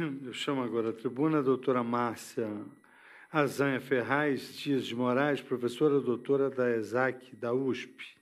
Eu chamo agora a tribuna a doutora Márcia Azanha Ferraz Dias de Moraes, professora doutora da ESAC, da USP.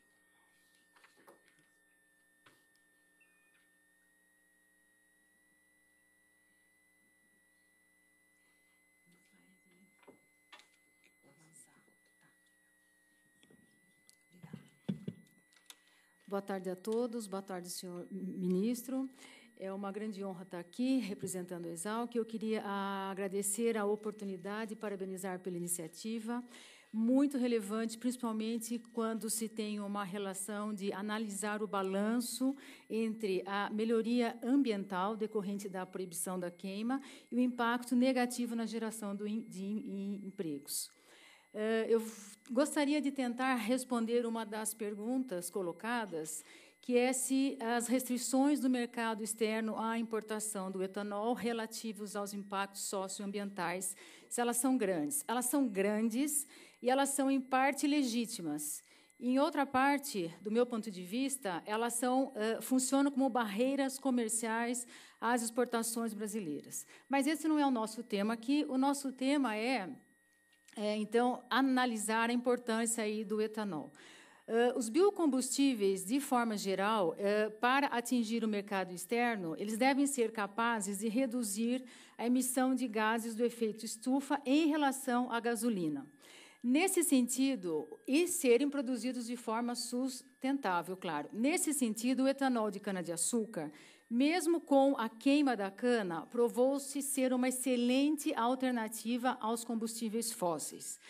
Boa tarde a todos, boa tarde, senhor ministro. É uma grande honra estar aqui representando o Exalc. Eu queria agradecer a oportunidade e parabenizar pela iniciativa, muito relevante, principalmente quando se tem uma relação de analisar o balanço entre a melhoria ambiental decorrente da proibição da queima e o impacto negativo na geração de empregos. Eh, eu gostaria de tentar responder uma das perguntas colocadas, que é se as restrições do mercado externo à importação do etanol relativos aos impactos socioambientais, se elas são grandes. Elas são grandes e elas são, em parte, legítimas. Em outra parte, do meu ponto de vista, elas são, uh, funcionam como barreiras comerciais às exportações brasileiras. Mas esse não é o nosso tema aqui. O nosso tema é é, então, analisar a importância aí do etanol. Uh, os biocombustíveis, de forma geral, uh, para atingir o mercado externo, eles devem ser capazes de reduzir a emissão de gases do efeito estufa em relação à gasolina. Nesse sentido, e serem produzidos de forma sustentável, claro. Nesse sentido, o etanol de cana-de-açúcar mesmo com a queima da cana, provou-se ser uma excelente alternativa aos combustíveis fósseis.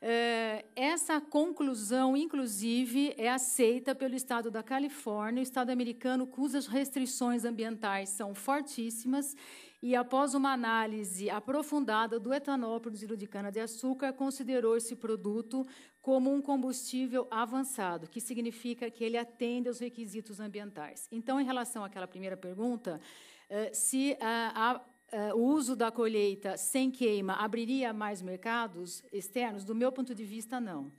Eh, essa conclusão, inclusive, é aceita pelo Estado da Califórnia, o Estado americano cujas restrições ambientais são fortíssimas, e após uma análise aprofundada do etanol produzido de cana-de-açúcar, considerou esse produto como um combustível avançado, que significa que ele atende aos requisitos ambientais. Então, em relação àquela primeira pergunta, eh, se eh, a, a, eh, o uso da colheita sem queima abriria mais mercados externos, do meu ponto de vista, não. Não.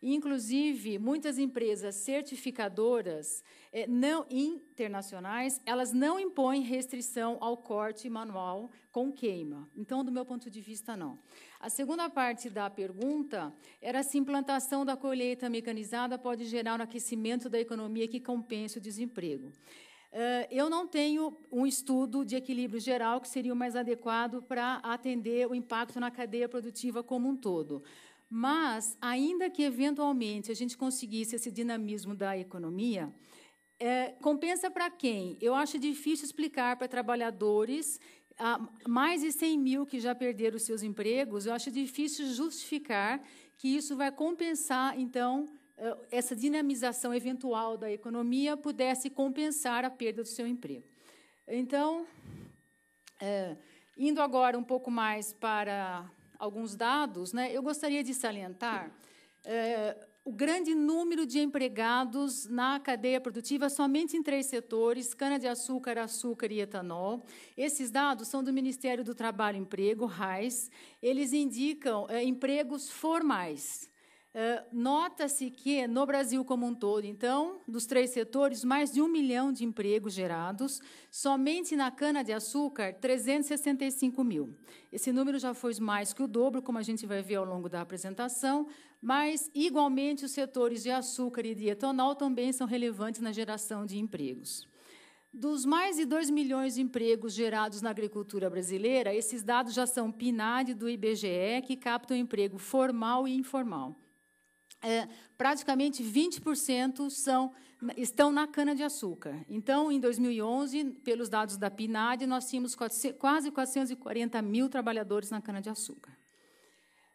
Inclusive, muitas empresas certificadoras eh, não internacionais, elas não impõem restrição ao corte manual com queima. Então, do meu ponto de vista, não. A segunda parte da pergunta era se implantação da colheita mecanizada pode gerar um aquecimento da economia que compense o desemprego. Eh, eu não tenho um estudo de equilíbrio geral que seria o mais adequado para atender o impacto na cadeia produtiva como um todo. Mas, ainda que eventualmente a gente conseguisse esse dinamismo da economia, é, compensa para quem? Eu acho difícil explicar para trabalhadores ah, mais de 100 mil que já perderam seus empregos. Eu acho difícil justificar que isso vai compensar, então, eh, essa dinamização eventual da economia pudesse compensar a perda do seu emprego. Então, é, indo agora um pouco mais para alguns dados, né, eu gostaria de salientar é, o grande número de empregados na cadeia produtiva somente em três setores: cana-de-açúcar, açúcar e etanol. Esses dados são do Ministério do Trabalho e Emprego, RAIS. Eles indicam é, empregos formais. Ah, nota-se que no Brasil como um todo, então, dos três setores, mais de um milhão de empregos gerados, somente na cana-de-açúcar, 365 mil. Esse número já foi mais que o dobro, como a gente vai ver ao longo da apresentação, mas, igualmente, os setores de açúcar e de etanol também são relevantes na geração de empregos. Dos mais de 2 milhões de empregos gerados na agricultura brasileira, esses dados já são PNAD do IBGE, que captam emprego formal e informal é, praticamente 20% são, estão na cana-de-açúcar. Então, em 2011, pelos dados da PNAD, nós tínhamos quase 440 mil trabalhadores na cana-de-açúcar.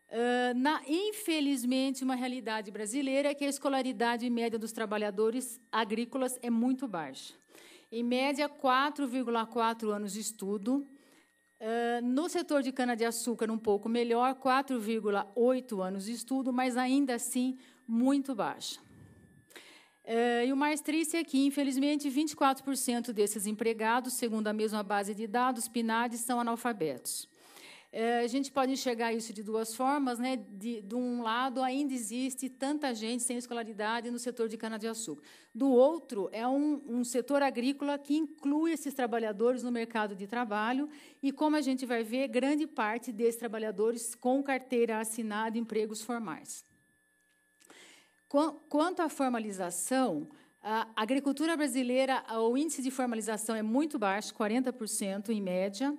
É, na, infelizmente, uma realidade brasileira é que a escolaridade média dos trabalhadores agrícolas é muito baixa. Em média, 4,4 anos de estudo, ah, no setor de cana-de-açúcar, um pouco melhor, 4,8 anos de estudo, mas ainda assim muito baixa. Uh, e o mais triste é que, infelizmente, 24% desses empregados, segundo a mesma base de dados, PNAD, são analfabetos. É, a gente pode enxergar isso de duas formas. Né? De, de um lado, ainda existe tanta gente sem escolaridade no setor de cana-de-açúcar. Do outro, é um, um setor agrícola que inclui esses trabalhadores no mercado de trabalho e, como a gente vai ver, grande parte desses trabalhadores com carteira assinada, empregos formais. Quanto à formalização, a agricultura brasileira, o índice de formalização é muito baixo, 40% em média.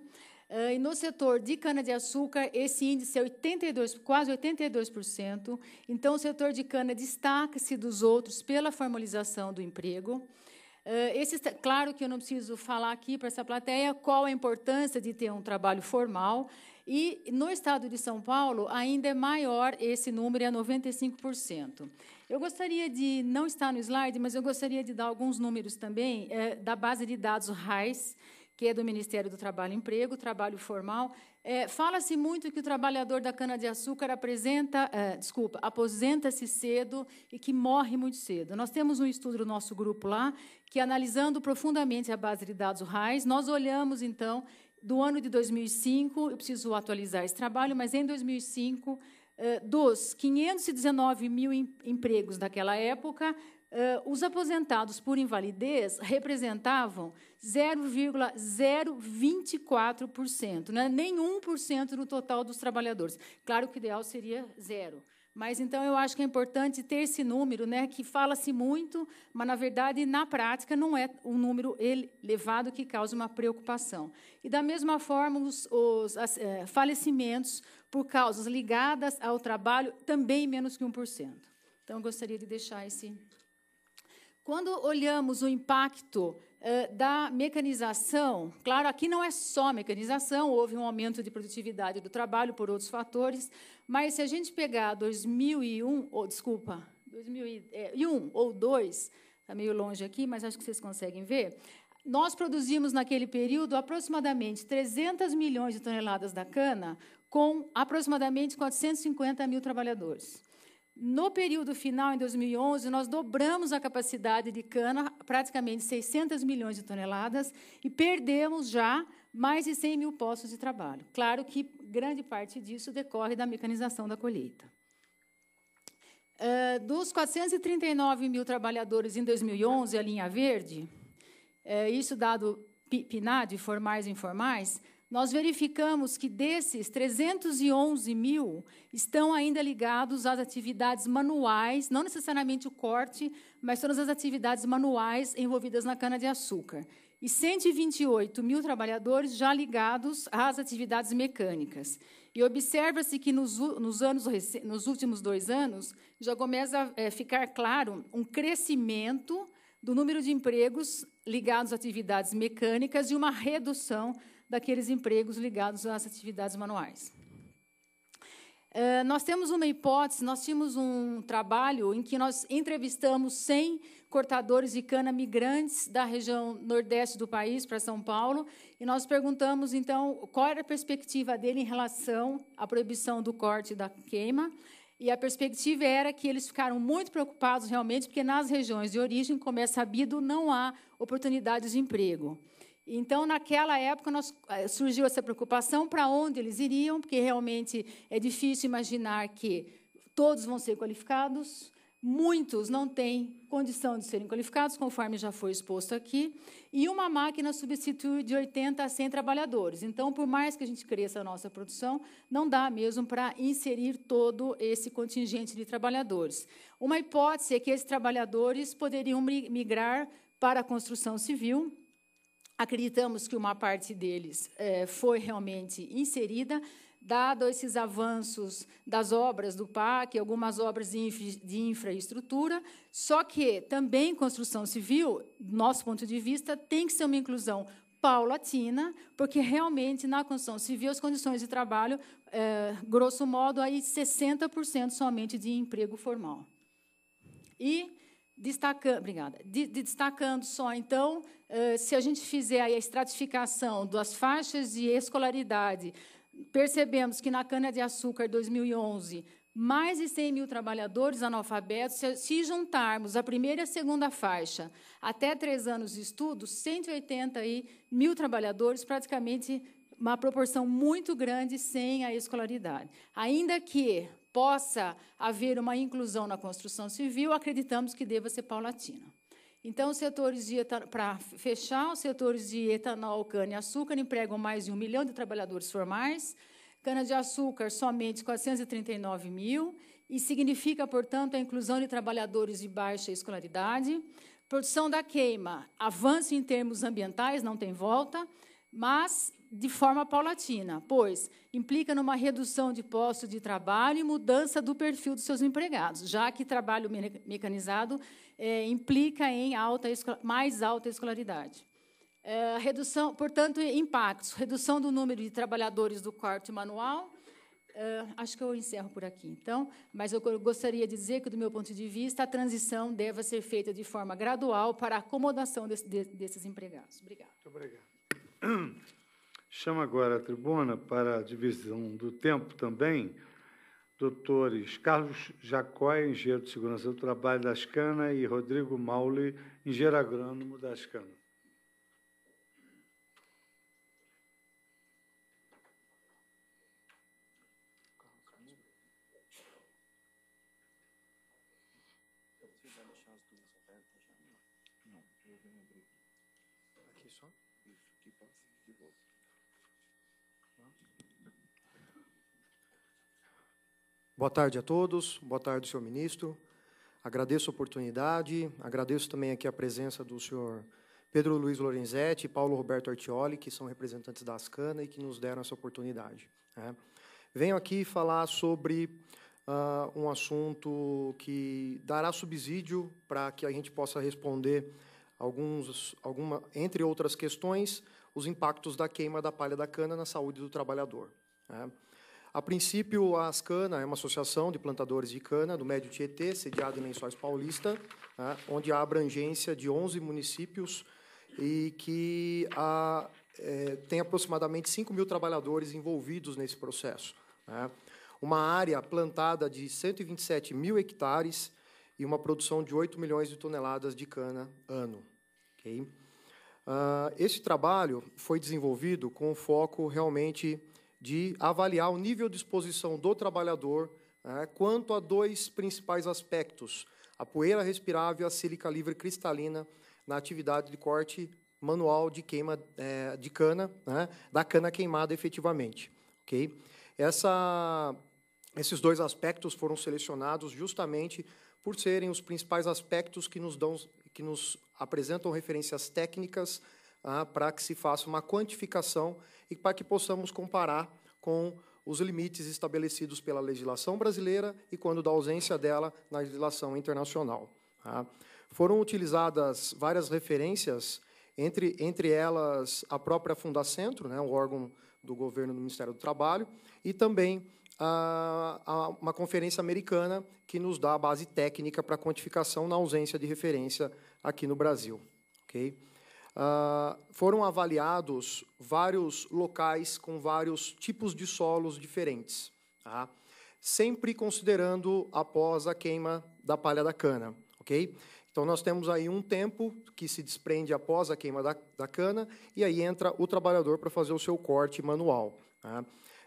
Uh, e no setor de cana-de-açúcar, esse índice é 82, quase 82%. Então, o setor de cana destaca-se dos outros pela formalização do emprego. Uh, ah, esse, claro que eu não preciso falar aqui para essa plateia qual a importância de ter um trabalho formal. E no estado de São Paulo, ainda é maior esse número, é 95%. Eu gostaria de, não está no slide, mas eu gostaria de dar alguns números também eh, da base de dados RAIS, que é do Ministério do Trabalho e Emprego, trabalho formal. É, Fala-se muito que o trabalhador da cana-de-açúcar apresenta, é, desculpa, aposenta-se cedo e que morre muito cedo. Nós temos um estudo do nosso grupo lá, que analisando profundamente a base de dados RAIS, nós olhamos, então, do ano de 2005, eu preciso atualizar esse trabalho, mas em 2005, é, dos 519 mil empregos daquela época, Uh, os aposentados por invalidez representavam 0,024%, né? nem 1% no total dos trabalhadores. Claro que o ideal seria zero. Mas então eu acho que é importante ter esse número, né, que fala-se muito, mas na verdade na prática não é um número elevado que causa uma preocupação. E da mesma forma os, os as, é, falecimentos por causas ligadas ao trabalho também menos que 1%. Então eu gostaria de deixar esse quando olhamos o impacto uh, da mecanização, claro, aqui não é só mecanização, houve um aumento de produtividade do trabalho por outros fatores, mas se a gente pegar 2001, ou oh, desculpa, 2001 é, ou 2, está meio longe aqui, mas acho que vocês conseguem ver, nós produzimos naquele período aproximadamente 300 milhões de toneladas da cana com aproximadamente 450 mil trabalhadores. No período final, em 2011, nós dobramos a capacidade de cana, praticamente 600 milhões de toneladas, e perdemos já mais de 100 mil postos de trabalho. Claro que grande parte disso decorre da mecanização da colheita. Uh, dos 439 mil trabalhadores em 2011, a linha verde, uh, isso dado PNAD, formais e informais, nós verificamos que desses 311 mil estão ainda ligados às atividades manuais, não necessariamente o corte, mas todas as atividades manuais envolvidas na cana-de-açúcar. E 128 mil trabalhadores já ligados às atividades mecânicas. E observa-se que nos, nos, anos, nos últimos dois anos já começa a é, ficar claro um crescimento do número de empregos ligados a atividades mecânicas e uma redução daqueles empregos ligados às atividades manuais. Eh, nós temos uma hipótese, nós tínhamos um trabalho em que nós entrevistamos 100 cortadores de cana migrantes da região nordeste do país para São Paulo, e nós perguntamos, então, qual era a perspectiva dele em relação à proibição do corte e da queima, e a perspectiva era que eles ficaram muito preocupados realmente, porque nas regiões de origem, como é sabido, não há oportunidades de emprego. Então, naquela época, nós, eh, surgiu essa preocupação para onde eles iriam, porque realmente é difícil imaginar que todos vão ser qualificados, muitos não têm condição de serem qualificados, conforme já foi exposto aqui, e uma máquina substitui de 80 a 100 trabalhadores. Então, por mais que a gente cresça a nossa produção, não dá mesmo para inserir todo esse contingente de trabalhadores. Uma hipótese é que esses trabalhadores poderiam migrar para a construção civil, Acreditamos que uma parte deles é, foi realmente inserida, dado esses avanços das obras do PAC, algumas obras de, infra, de infraestrutura, só que também construção civil, do nosso ponto de vista, tem que ser uma inclusão paulatina, porque realmente na construção civil as condições de trabalho, é, grosso modo, aí 60% somente de emprego formal. E Destacando, obrigada. De, de, destacando só, então, eh, se a gente fizer a estratificação das faixas de escolaridade, percebemos que na cana-de-açúcar 2011, mais de 100 mil trabalhadores analfabetos, se, juntarmos a primeira e a segunda faixa até três anos de estudo, 180 mil trabalhadores, praticamente uma proporção muito grande sem a escolaridade. Ainda que possa haver uma inclusão na construção civil, acreditamos que deva ser paulatina. Então, os setores de para fechar, os setores de etanol, cana e açúcar empregam mais de um milhão de trabalhadores formais, cana-de-açúcar somente 439 mil, e significa, portanto, a inclusão de trabalhadores de baixa escolaridade. Produção da queima, avanço em termos ambientais, não tem volta, mas de forma paulatina, pois implica numa redução de postos de trabalho e mudança do perfil dos seus empregados, já que trabalho mecanizado é, implica em alta, mais alta escolaridade. É, redução, portanto, impactos, redução do número de trabalhadores do corte manual. É, acho que eu encerro por aqui, então, mas eu gostaria de dizer que, do meu ponto de vista, a transição deve ser feita de forma gradual para a acomodação desse, desses empregados. Obrigado. Muito obrigado. Chamo agora a tribuna para a divisão do tempo também, doutores Carlos Jacó, engenheiro de segurança do trabalho da Ascana, e Rodrigo Maule, engenheiro agrônomo da Ascana. Aqui só? Isso, que passa, que volta. Boa tarde a todos, boa tarde, senhor ministro. Agradeço a oportunidade, agradeço também aqui a presença do senhor Pedro Luiz Lorenzetti e Paulo Roberto Artioli, que são representantes da Ascana e que nos deram essa oportunidade. Né. Venho aqui falar sobre uh, um assunto que dará subsídio para que a gente possa responder alguns, alguma, entre outras questões, os impactos da queima da palha da cana na saúde do trabalhador. Né? A princípio, a Ascana é uma associação de plantadores de cana do Médio Tietê, sediada em Lençóis Paulista, né? onde há abrangência de 11 municípios e que há, é, tem aproximadamente 5 mil trabalhadores envolvidos nesse processo. Né? Uma área plantada de 127 mil hectares e uma produção de 8 milhões de toneladas de cana ano. Okay? Ah, esse trabalho foi desenvolvido com o foco realmente de avaliar o nível de exposição do trabalhador né, quanto a dois principais aspectos: a poeira respirável e a sílica livre cristalina na atividade de corte manual de queima é, de cana, né, da cana queimada efetivamente. Okay? Essa, esses dois aspectos foram selecionados justamente por serem os principais aspectos que nos dão que nos apresentam referências técnicas ah, para que se faça uma quantificação e para que possamos comparar com os limites estabelecidos pela legislação brasileira e, quando da ausência dela, na legislação internacional. Ah. Foram utilizadas várias referências, entre, entre elas a própria Fundacentro, né, o órgão do governo do Ministério do Trabalho, e também a, uma conferência americana que nos dá a base técnica para quantificação na ausência de referência aqui no Brasil. Okay? Uh, foram avaliados vários locais com vários tipos de solos diferentes, tá? sempre considerando após a queima da palha da cana. Okay? Então, nós temos aí um tempo que se desprende após a queima da, da cana, e aí entra o trabalhador para fazer o seu corte manual. Tá?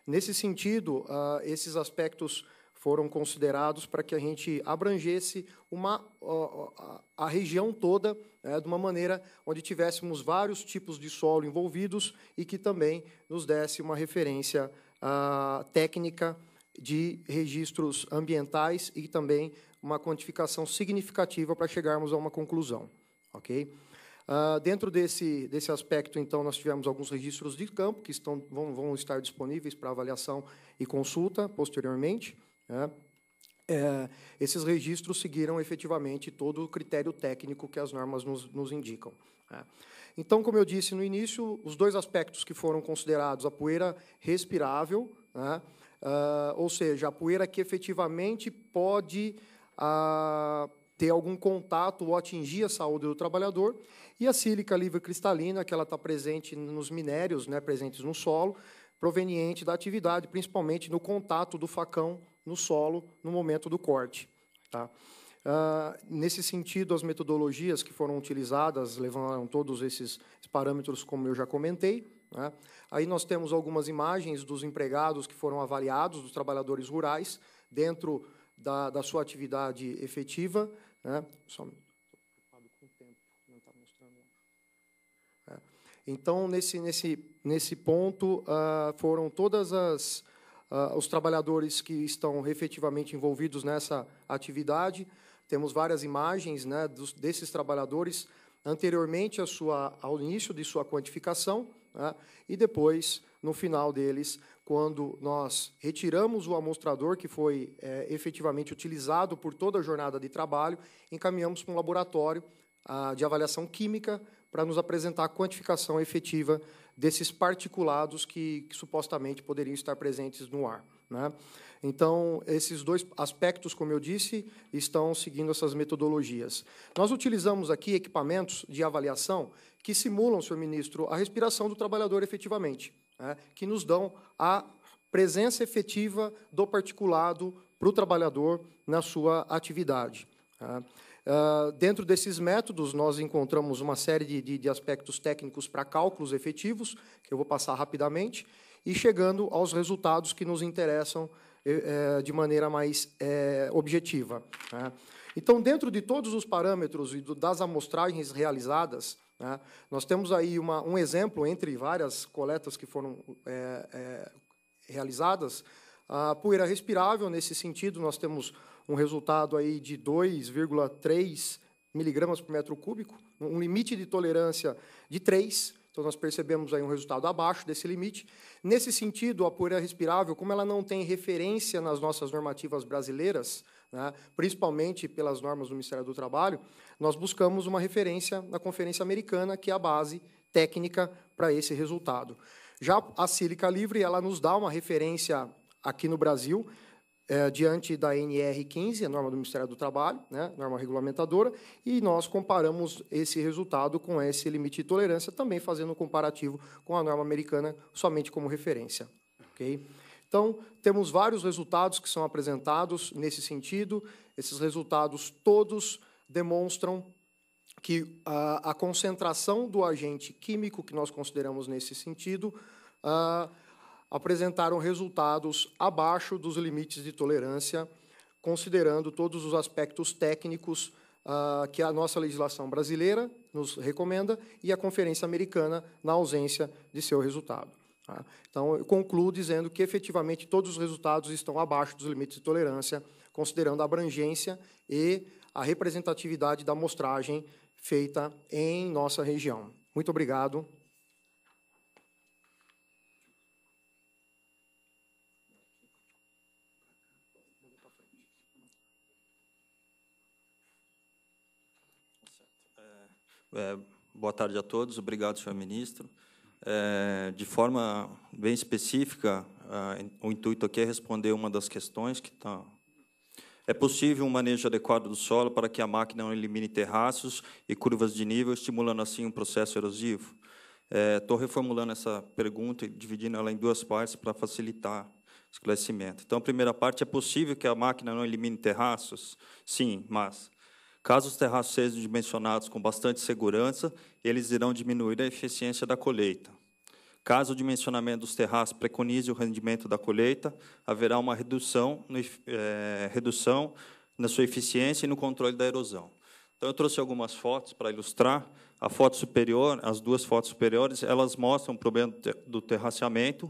Nesse sentido, uh, esses aspectos foram considerados para que a gente abrangesse uma, a, a região toda né, de uma maneira onde tivéssemos vários tipos de solo envolvidos e que também nos desse uma referência uh, técnica de registros ambientais e também uma quantificação significativa para chegarmos a uma conclusão. ok? Ah, dentro desse, desse aspecto, então, nós tivemos alguns registros de campo que estão, vão, vão estar disponíveis para avaliação e consulta posteriormente. Né? É, esses registros seguiram efetivamente todo o critério técnico que as normas nos, nos indicam. Né? Então, como eu disse no início, os dois aspectos que foram considerados a poeira respirável, né? uh, ou seja, a poeira que efetivamente pode uh, ter algum contato ou atingir a saúde do trabalhador. E a sílica livre cristalina, que ela está presente nos minérios, né, presentes no solo, proveniente da atividade, principalmente no contato do facão no solo no momento do corte. Tá? Uh, nesse sentido, as metodologias que foram utilizadas levaram todos esses parâmetros, como eu já comentei. Né? Aí nós temos algumas imagens dos empregados que foram avaliados, dos trabalhadores rurais, dentro da, da sua atividade efetiva, né? Só preocupado com o tempo, não está mostrando Então, nesse, nesse, nesse ponto, ah, foram todas ah, os trabalhadores que estão efetivamente envolvidos nessa atividade. Temos várias imagens né, desses trabalhadores anteriormente sua, ao início de sua quantificação né, e depois no final deles, quando nós retiramos o amostrador que foi é, efetivamente utilizado por toda a jornada de trabalho, encaminhamos para um laboratório a, ah, de avaliação química para nos apresentar a quantificação efetiva desses particulados que, que supostamente poderiam estar presentes no ar. Né? Então, esses dois aspectos, como eu disse, estão seguindo essas metodologias. Nós utilizamos aqui equipamentos de avaliação que simulam, senhor ministro, a respiração do trabalhador efetivamente né, que nos dão a presença efetiva do particulado para o trabalhador na sua atividade. Uh, dentro desses métodos, nós encontramos uma série de, de, de aspectos técnicos para cálculos efetivos, que eu vou passar rapidamente, e chegando aos resultados que nos interessam eh, eh, de maneira mais eh, objetiva. Né? Então, dentro de todos os parâmetros e do, das amostragens realizadas, né? Nós temos aí uma, um exemplo, entre várias coletas que foram é, é, realizadas, a poeira respirável, nesse sentido, nós temos um resultado aí de 2,3 miligramas por metro cúbico, um limite de tolerância de 3, então nós percebemos aí um resultado abaixo desse limite. Nesse sentido, a poeira respirável, como ela não tem referência nas nossas normativas brasileiras, né, principalmente pelas normas do Ministério do Trabalho, nós buscamos uma referência na Conferência Americana, que é a base técnica para esse resultado. Já a Sílica Livre ela nos dá uma referência aqui no Brasil, é, diante da NR15, a norma do Ministério do Trabalho, né, norma regulamentadora, e nós comparamos esse resultado com esse limite de tolerância, também fazendo um comparativo com a norma americana somente como referência. Okay? Então, temos vários resultados que são apresentados nesse sentido. Esses resultados todos demonstram que a, ah, a concentração do agente químico que nós consideramos nesse sentido uh, apresentaram resultados abaixo dos limites de tolerância, considerando todos os aspectos técnicos uh, que a nossa legislação brasileira nos recomenda e a Conferência Americana na ausência de seu resultado. Tá? Então, eu concluo dizendo que, efetivamente, todos os resultados estão abaixo dos limites de tolerância, considerando a abrangência e a representatividade da amostragem feita em nossa região. Muito obrigado. É, boa tarde a todos. Obrigado, senhor ministro. É, de forma bem específica, eh, o intuito aqui é responder uma das questões que está. É possível um manejo adequado do solo para que a máquina não elimine terraços e curvas de nível, estimulando assim um processo erosivo? Estou eh, é, reformulando essa pergunta e dividindo ela em duas partes para facilitar o esclarecimento. Então, a primeira parte: é possível que a máquina não elimine terraços? Sim, mas Caso os terraços sejam dimensionados com bastante segurança, eles irão diminuir a eficiência da colheita. Caso o dimensionamento dos terraços preconize o rendimento da colheita, haverá uma redução, no, é, redução na sua eficiência e no controle da erosão. Então, eu trouxe algumas fotos para ilustrar. A foto superior, as duas fotos superiores, elas mostram o problema do terraceamento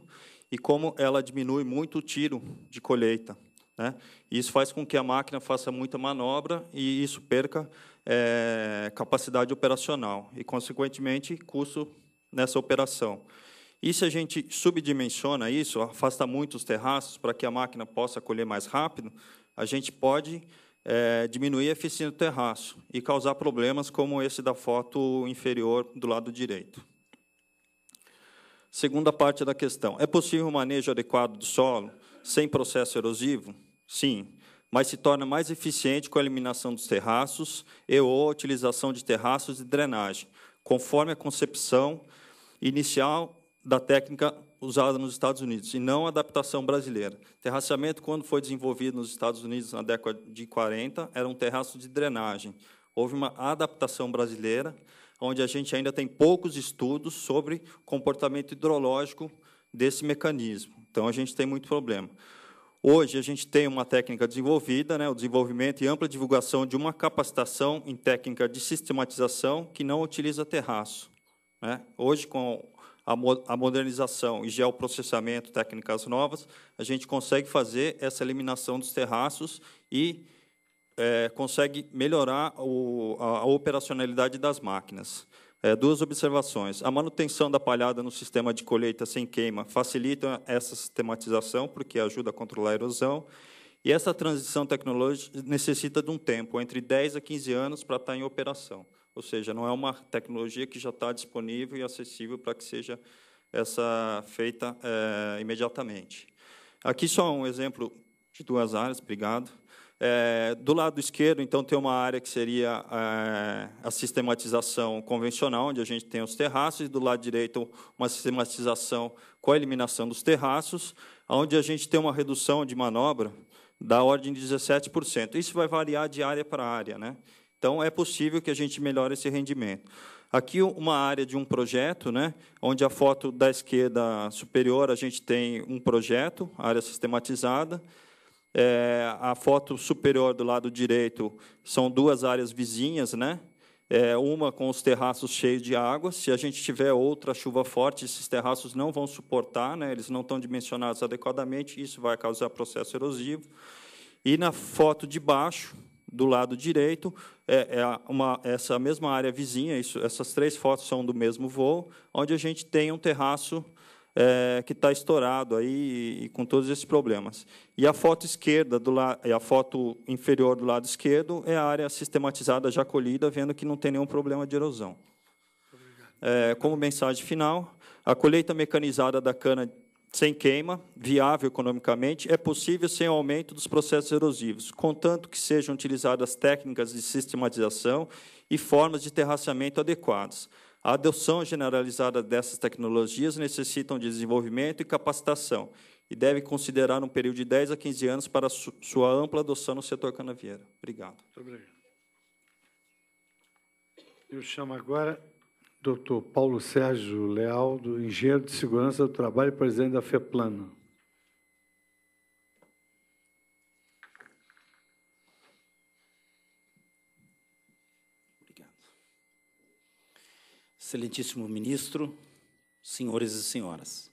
e como ela diminui muito o tiro de colheita. Né? Isso faz com que a máquina faça muita manobra e isso perca é, capacidade operacional e, consequentemente, custo nessa operação. E se a gente subdimensiona isso, afasta muito os terraços para que a máquina possa colher mais rápido, a gente pode é, diminuir a eficiência do terraço e causar problemas como esse da foto inferior do lado direito. Segunda parte da questão: é possível um manejo adequado do solo sem processo erosivo? Sim, mas se torna mais eficiente com a eliminação dos terraços e ou a utilização de terraços e drenagem, conforme a concepção inicial da técnica usada nos Estados Unidos, e não a adaptação brasileira. Terraçamento, quando foi desenvolvido nos Estados Unidos na década de 40, era um terraço de drenagem. Houve uma adaptação brasileira, onde a gente ainda tem poucos estudos sobre comportamento hidrológico desse mecanismo. Então, a gente tem muito problema. Hoje a gente tem uma técnica desenvolvida, né, o desenvolvimento e ampla divulgação de uma capacitação em técnica de sistematização que não utiliza terraço. Né? Hoje, com a modernização e geoprocessamento, técnicas novas, a gente consegue fazer essa eliminação dos terraços e é, consegue melhorar o, a, a operacionalidade das máquinas. É, duas observações. A manutenção da palhada no sistema de colheita sem queima facilita essa sistematização, porque ajuda a controlar a erosão. E essa transição tecnológica necessita de um tempo, entre 10 a 15 anos, para estar em operação. Ou seja, não é uma tecnologia que já está disponível e acessível para que seja essa feita é, imediatamente. Aqui só um exemplo de duas áreas, obrigado. É, do lado esquerdo, então, tem uma área que seria é, a sistematização convencional, onde a gente tem os terraços, e do lado direito, uma sistematização com a eliminação dos terraços, onde a gente tem uma redução de manobra da ordem de 17%. Isso vai variar de área para área. Né? Então, é possível que a gente melhore esse rendimento. Aqui uma área de um projeto, né, onde a foto da esquerda superior a gente tem um projeto, área sistematizada, é, a foto superior do lado direito são duas áreas vizinhas, né? É, uma com os terraços cheios de água. Se a gente tiver outra chuva forte, esses terraços não vão suportar, né? eles não estão dimensionados adequadamente, isso vai causar processo erosivo. E na foto de baixo, do lado direito, é, é uma, essa mesma área vizinha, isso, essas três fotos são do mesmo voo, onde a gente tem um terraço é, que está estourado aí e, e, com todos esses problemas. E a foto esquerda do lado, a foto inferior do lado esquerdo é a área sistematizada já colhida, vendo que não tem nenhum problema de erosão. É, como mensagem final, a colheita mecanizada da cana sem queima, viável economicamente, é possível sem o aumento dos processos erosivos, contanto que sejam utilizadas técnicas de sistematização e formas de terraceamento adequadas. A adoção generalizada dessas tecnologias necessitam de desenvolvimento e capacitação e deve considerar um período de 10 a 15 anos para sua ampla adoção no setor canavieiro. Obrigado. Muito obrigado. Eu chamo agora o Dr. Paulo Sérgio Leal, do engenheiro de segurança do trabalho e presidente da FEPLANA. Excelentíssimo ministro, senhores e senhoras.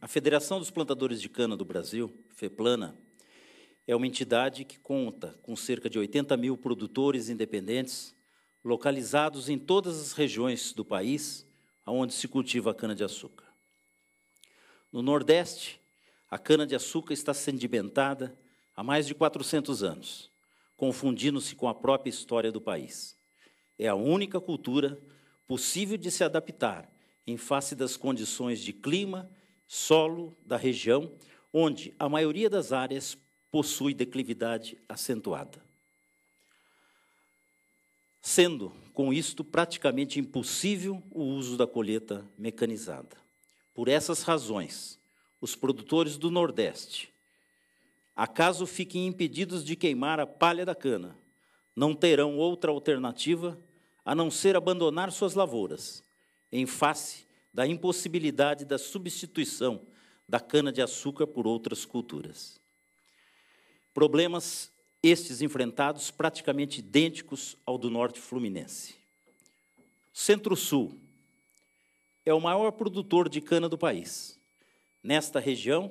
A Federação dos Plantadores de Cana do Brasil, FEPLANA, é uma entidade que conta com cerca de 80 mil produtores independentes localizados em todas as regiões do país onde se cultiva a cana-de-açúcar. No Nordeste, a cana-de-açúcar está sedimentada há mais de 400 anos, confundindo-se com a própria história do país. É a única cultura possível de se adaptar em face das condições de clima, solo da região, onde a maioria das áreas possui declividade acentuada. Sendo, com isto, praticamente impossível o uso da colheita mecanizada. Por essas razões, os produtores do Nordeste, acaso fiquem impedidos de queimar a palha da cana, não terão outra alternativa a não ser abandonar suas lavouras, em face da impossibilidade da substituição da cana-de-açúcar por outras culturas. Problemas estes enfrentados praticamente idênticos ao do norte fluminense. Centro-Sul é o maior produtor de cana do país. Nesta região,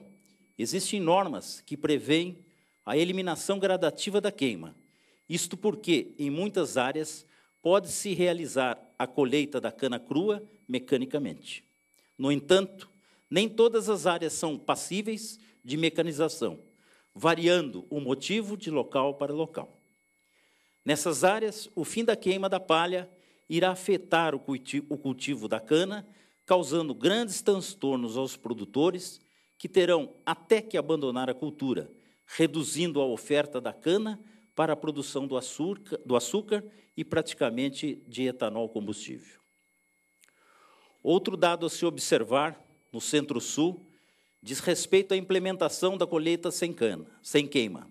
existem normas que prevêem a eliminação gradativa da queima. Isto porque, em muitas áreas, pode-se realizar a colheita da cana crua mecanicamente. No entanto, nem todas as áreas são passíveis de mecanização, variando o motivo de local para local. Nessas áreas, o fim da queima da palha irá afetar o cultivo da cana, causando grandes transtornos aos produtores, que terão até que abandonar a cultura, reduzindo a oferta da cana para a produção do açúcar, do açúcar e praticamente de etanol combustível. Outro dado a se observar no Centro-Sul diz respeito à implementação da colheita sem cana, sem queima,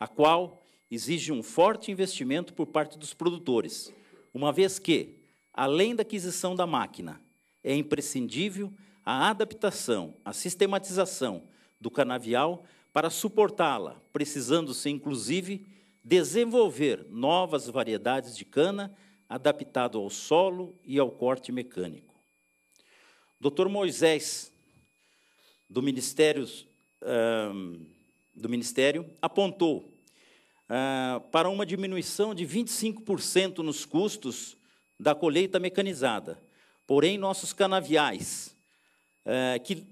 a qual exige um forte investimento por parte dos produtores, uma vez que, além da aquisição da máquina, é imprescindível a adaptação, a sistematização do canavial para suportá-la, precisando-se, inclusive, desenvolver novas variedades de cana adaptado ao solo e ao corte mecânico. Dr. Moisés, do Ministério, um, do Ministério apontou uh, para uma diminuição de 25% nos custos da colheita mecanizada. Porém, nossos canaviais, uh, que,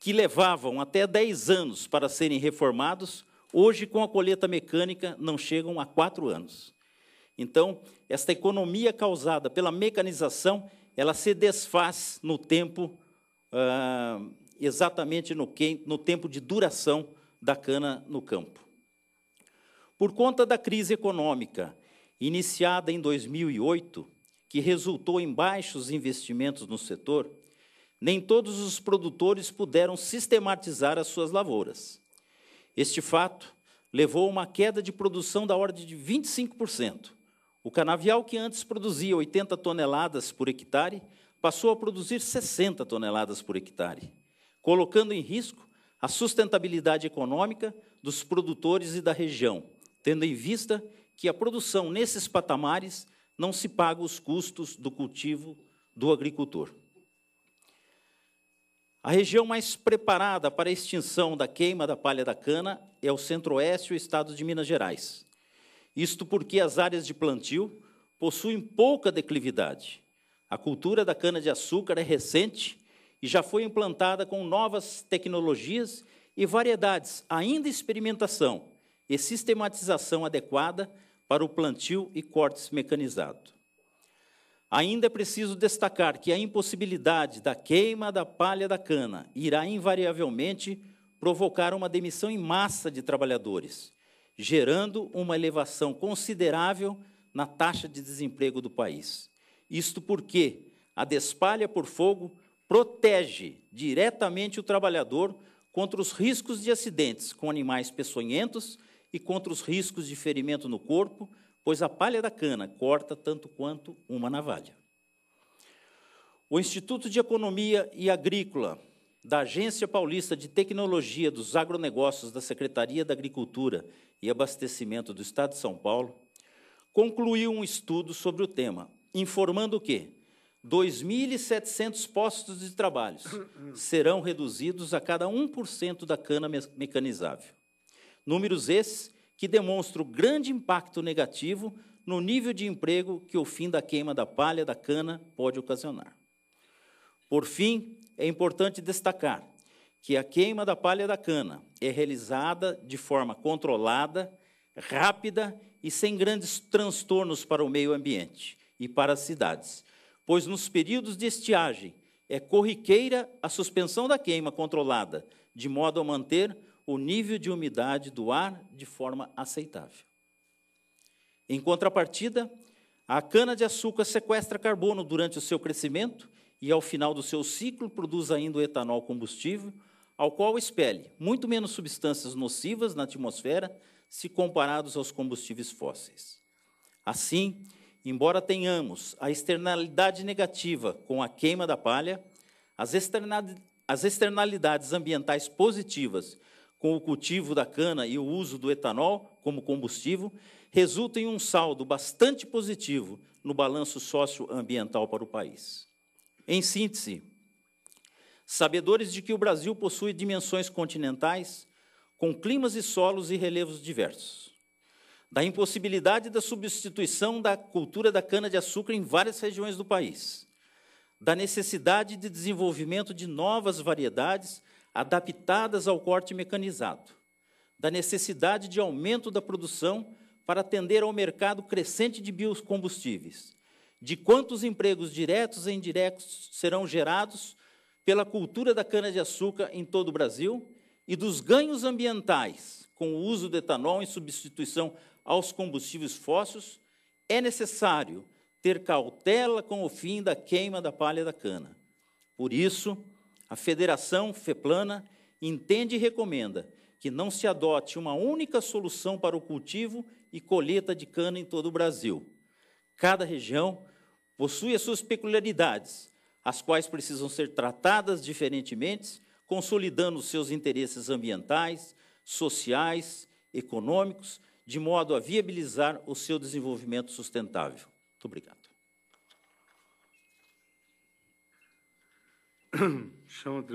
que levavam até 10 anos para serem reformados, Hoje, com a colheita mecânica, não chegam a quatro anos. Então, esta economia causada pela mecanização, ela se desfaz no tempo, ah, exatamente no, que, no tempo de duração da cana no campo. Por conta da crise econômica iniciada em 2008, que resultou em baixos investimentos no setor, nem todos os produtores puderam sistematizar as suas lavouras. Este fato levou a uma queda de produção da ordem de 25%. O canavial, que antes produzia 80 toneladas por hectare, passou a produzir 60 toneladas por hectare, colocando em risco a sustentabilidade econômica dos produtores e da região, tendo em vista que a produção nesses patamares não se paga os custos do cultivo do agricultor. A região mais preparada para a extinção da queima da palha da cana é o centro-oeste e o estado de Minas Gerais. Isto porque as áreas de plantio possuem pouca declividade. A cultura da cana-de-açúcar é recente e já foi implantada com novas tecnologias e variedades ainda experimentação e sistematização adequada para o plantio e cortes mecanizado. Ainda é preciso destacar que a impossibilidade da queima da palha da cana irá invariavelmente provocar uma demissão em massa de trabalhadores, gerando uma elevação considerável na taxa de desemprego do país. Isto porque a despalha por fogo protege diretamente o trabalhador contra os riscos de acidentes com animais peçonhentos e contra os riscos de ferimento no corpo, pois a palha da cana corta tanto quanto uma navalha. O Instituto de Economia e Agrícola da Agência Paulista de Tecnologia dos Agronegócios da Secretaria da Agricultura e Abastecimento do Estado de São Paulo concluiu um estudo sobre o tema, informando que 2.700 postos de trabalho serão reduzidos a cada 1% da cana mecanizável. Números esses que demonstra o grande impacto negativo no nível de emprego que o fim da queima da palha da cana pode ocasionar. Por fim, é importante destacar que a queima da palha da cana é realizada de forma controlada, rápida e sem grandes transtornos para o meio ambiente e para as cidades, pois nos períodos de estiagem é corriqueira a suspensão da queima controlada, de modo a manter o nível de umidade do ar de forma aceitável. Em contrapartida, a cana-de-açúcar sequestra carbono durante o seu crescimento e, ao final do seu ciclo, produz ainda o etanol combustível, ao qual expele muito menos substâncias nocivas na atmosfera se comparados aos combustíveis fósseis. Assim, embora tenhamos a externalidade negativa com a queima da palha, as externalidades ambientais positivas com o cultivo da cana e o uso do etanol como combustível, resulta em um saldo bastante positivo no balanço socioambiental para o país. Em síntese, sabedores de que o Brasil possui dimensões continentais, com climas e solos e relevos diversos, da impossibilidade da substituição da cultura da cana-de-açúcar em várias regiões do país, da necessidade de desenvolvimento de novas variedades adaptadas ao corte mecanizado, da necessidade de aumento da produção para atender ao mercado crescente de biocombustíveis, de quantos empregos diretos e indiretos serão gerados pela cultura da cana-de-açúcar em todo o Brasil e dos ganhos ambientais com o uso do etanol em substituição aos combustíveis fósseis, é necessário ter cautela com o fim da queima da palha da cana. Por isso, a Federação Feplana entende e recomenda que não se adote uma única solução para o cultivo e colheita de cana em todo o Brasil. Cada região possui as suas peculiaridades, as quais precisam ser tratadas diferentemente, consolidando os seus interesses ambientais, sociais, econômicos, de modo a viabilizar o seu desenvolvimento sustentável. Muito obrigado. chão